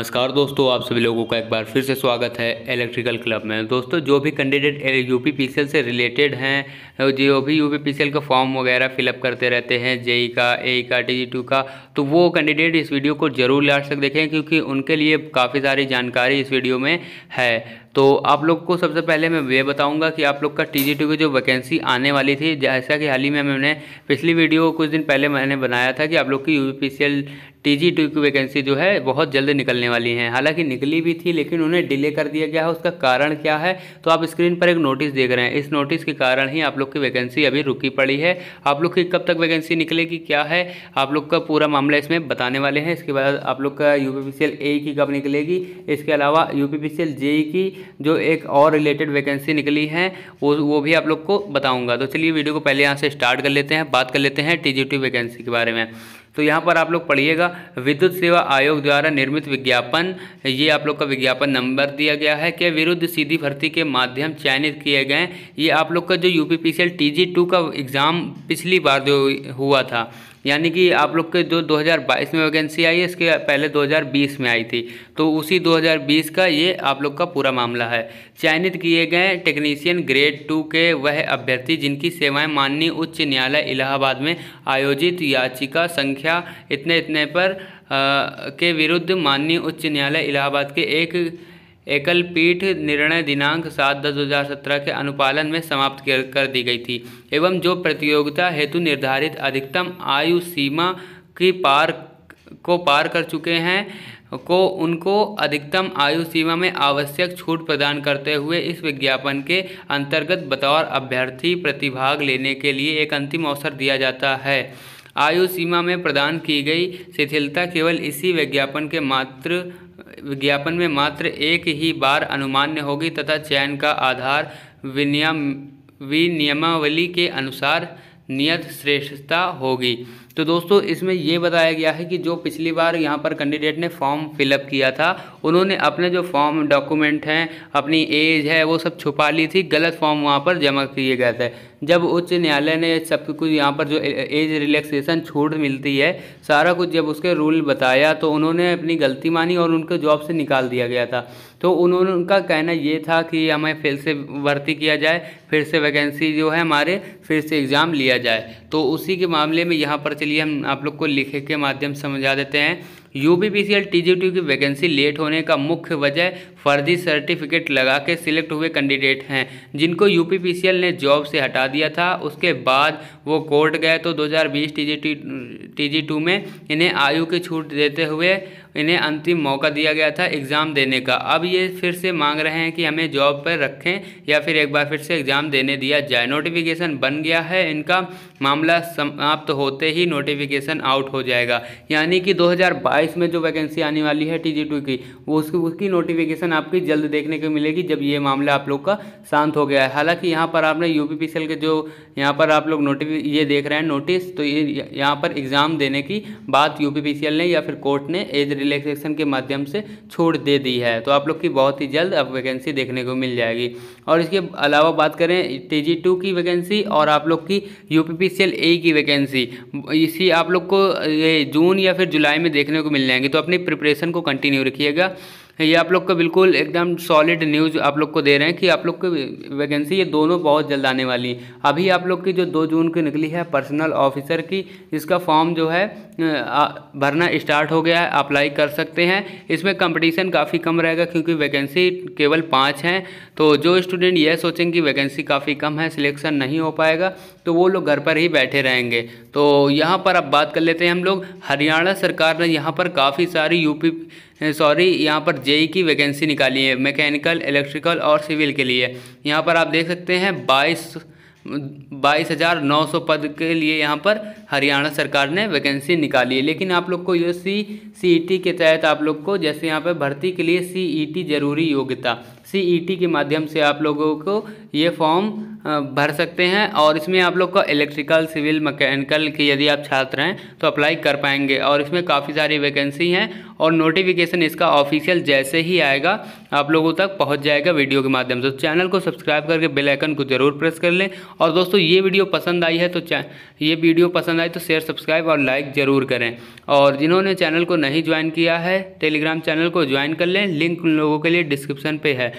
नमस्कार दोस्तों आप सभी लोगों का एक बार फिर से स्वागत है इलेक्ट्रिकल क्लब में दोस्तों जो भी कैंडिडेट यू पी से रिलेटेड हैं जो भी यू पी का फॉर्म वगैरह फिलअप करते रहते हैं जेई e का ए e का टी टू का तो वो कैंडिडेट इस वीडियो को जरूर लास्ट तक देखें क्योंकि उनके लिए काफ़ी सारी जानकारी इस वीडियो में है तो आप लोग को सबसे पहले मैं ये बताऊंगा कि आप लोग का टी जी की जो वैकेंसी आने वाली थी जैसा कि हाल ही में मैंने पिछली वीडियो कुछ दिन पहले मैंने बनाया था कि आप लोग की यू टी की वैकेंसी जो है बहुत जल्द निकलने वाली हैं हालांकि निकली भी थी लेकिन उन्हें डिले कर दिया गया है उसका कारण क्या है तो आप स्क्रीन पर एक नोटिस देख रहे हैं इस नोटिस के कारण ही आप लोग की वैकेंसी अभी रुकी पड़ी है आप लोग की कब तक वैकेंसी निकलेगी क्या है आप लोग का पूरा मामला इसमें बताने वाले हैं इसके बाद आप लोग का यू ए की कब निकलेगी इसके अलावा यू पी की जो एक और रिलेटेड वैकेंसी निकली है वो वो भी आप लोग को बताऊँगा तो चलिए वीडियो को पहले यहाँ से स्टार्ट कर लेते हैं बात कर लेते हैं टी वैकेंसी के बारे में तो यहाँ पर आप लोग पढ़िएगा विद्युत सेवा आयोग द्वारा निर्मित विज्ञापन ये आप लोग का विज्ञापन नंबर दिया गया है के विरुद्ध सीधी भर्ती के माध्यम चयनित किए गए ये आप लोग का जो यू पी का एग्ज़ाम पिछली बार जो हुआ था यानी कि आप लोग के जो 2022 में वैकेंसी आई है इसके पहले 2020 में आई थी तो उसी 2020 का ये आप लोग का पूरा मामला है चयनित किए गए टेक्नीशियन ग्रेड टू के वह अभ्यर्थी जिनकी सेवाएं माननीय उच्च न्यायालय इलाहाबाद में आयोजित याचिका संख्या इतने इतने पर आ, के विरुद्ध माननीय उच्च न्यायालय इलाहाबाद के एक एकल पीठ निर्णय दिनांक सात दस दो हज़ार सत्रह के अनुपालन में समाप्त कर दी गई थी एवं जो प्रतियोगिता हेतु निर्धारित अधिकतम आयु सीमा की पार को पार कर चुके हैं को उनको अधिकतम आयु सीमा में आवश्यक छूट प्रदान करते हुए इस विज्ञापन के अंतर्गत बतौर अभ्यर्थी प्रतिभाग लेने के लिए एक अंतिम अवसर दिया जाता है आयु सीमा में प्रदान की गई शिथिलता केवल इसी विज्ञापन के मात्र विज्ञापन में मात्र एक ही बार अनुमान्य होगी तथा चयन का आधार विनियम विनियमावली के अनुसार नियत श्रेष्ठता होगी तो दोस्तों इसमें ये बताया गया है कि जो पिछली बार यहाँ पर कैंडिडेट ने फॉर्म फिलअप किया था उन्होंने अपने जो फॉर्म डॉक्यूमेंट हैं अपनी एज है वो सब छुपा ली थी गलत फॉर्म वहाँ पर जमा किए गए थे जब उच्च न्यायालय ने सब कुछ यहाँ पर जो एज रिलैक्सेशन छूट मिलती है सारा कुछ जब उसके रूल बताया तो उन्होंने अपनी गलती मानी और उनको जॉब से निकाल दिया गया था तो उन्होंने उनका कहना ये था कि हमें फिर से भर्ती किया जाए फिर से वैकेंसी जो है हमारे फिर से एग्ज़ाम लिया जाए तो उसी के मामले में यहाँ पर चलिए हम आप लोग को लिखे के माध्यम समझा देते हैं U P C L T G T की वैकेंसी लेट होने का मुख्य वजह फर्जी सर्टिफिकेट लगा के सिलेक्ट हुए कैंडिडेट हैं जिनको यूपीपीसीएल ने जॉब से हटा दिया था उसके बाद वो कोर्ट गए तो 2020 टीजीटी टीजी टू में इन्हें आयु की छूट देते हुए इन्हें अंतिम मौका दिया गया था एग्ज़ाम देने का अब ये फिर से मांग रहे हैं कि हमें जॉब पर रखें या फिर एक बार फिर से एग्ज़ाम देने दिया जाए नोटिफिकेशन बन गया है इनका मामला समाप्त तो होते ही नोटिफिकेशन आउट हो जाएगा यानी कि 2022 में जो वैकेंसी आने वाली है टी की उसकी उसकी नोटिफिकेशन एक्शन आपकी जल्द देखने को मिलेगी जब ये मामला आप लोग का शांत हो गया है हालांकि यहाँ पर आपने यू पी के जो यहाँ पर आप लोग नोटिस ये देख रहे हैं नोटिस तो ये यहाँ पर एग्ज़ाम देने की बात यू ने या फिर कोर्ट ने एज रिलैक्सेशन के माध्यम से छूट दे दी है तो आप लोग की बहुत ही जल्द अब वैकेंसी देखने को मिल जाएगी और इसके अलावा बात करें टी टू की वैकेंसी और आप लोग की यू पी ए की वैकेंसी इसी आप लोग को ये जून या फिर जुलाई में देखने को मिल जाएंगी तो अपनी प्रिपरेशन को कंटिन्यू रखिएगा ये आप लोग को बिल्कुल एकदम सॉलिड न्यूज़ आप लोग को दे रहे हैं कि आप लोग की वैकेंसी ये दोनों बहुत जल्द आने वाली है अभी आप लोग की जो दो जून की निकली है पर्सनल ऑफिसर की इसका फॉर्म जो है भरना स्टार्ट हो गया है अप्लाई कर सकते हैं इसमें कंपटीशन काफ़ी कम रहेगा क्योंकि वैकेंसी केवल पाँच हैं तो जो स्टूडेंट यह सोचेंगे कि वैकेंसी काफ़ी कम है सिलेक्शन नहीं हो पाएगा तो वो लोग घर पर ही बैठे रहेंगे तो यहाँ पर अब बात कर लेते हैं हम लोग हरियाणा सरकार ने यहाँ पर काफ़ी सारी यूपी सॉरी यहाँ पर जेई की वैकेंसी निकाली है मैकेनिकल इलेक्ट्रिकल और सिविल के लिए यहाँ पर आप देख सकते हैं बाईस बाईस हज़ार नौ सौ पद के लिए यहाँ पर हरियाणा सरकार ने वैकेंसी निकाली है लेकिन आप लोग को ये सी सी ई टी के तहत आप लोग को जैसे यहाँ पर भर्ती के लिए सी ई टी जरूरी योग्यता सीईटी e के माध्यम से आप लोगों को ये फॉर्म भर सकते हैं और इसमें आप लोग का इलेक्ट्रिकल सिविल मैकेनिकल की यदि आप छात्र हैं तो अप्लाई कर पाएंगे और इसमें काफ़ी सारी वैकेंसी हैं और नोटिफिकेशन इसका ऑफिशियल जैसे ही आएगा आप लोगों तक पहुंच जाएगा वीडियो के माध्यम से तो चैनल को सब्सक्राइब करके बेल आइकन को ज़रूर प्रेस कर लें और दोस्तों ये वीडियो पसंद आई है तो ये वीडियो पसंद आई तो शेयर सब्सक्राइब और लाइक ज़रूर करें और जिन्होंने चैनल को नहीं ज्वाइन किया है टेलीग्राम चैनल को ज्वाइन कर लें लिंक उन लोगों के लिए डिस्क्रिप्शन पर है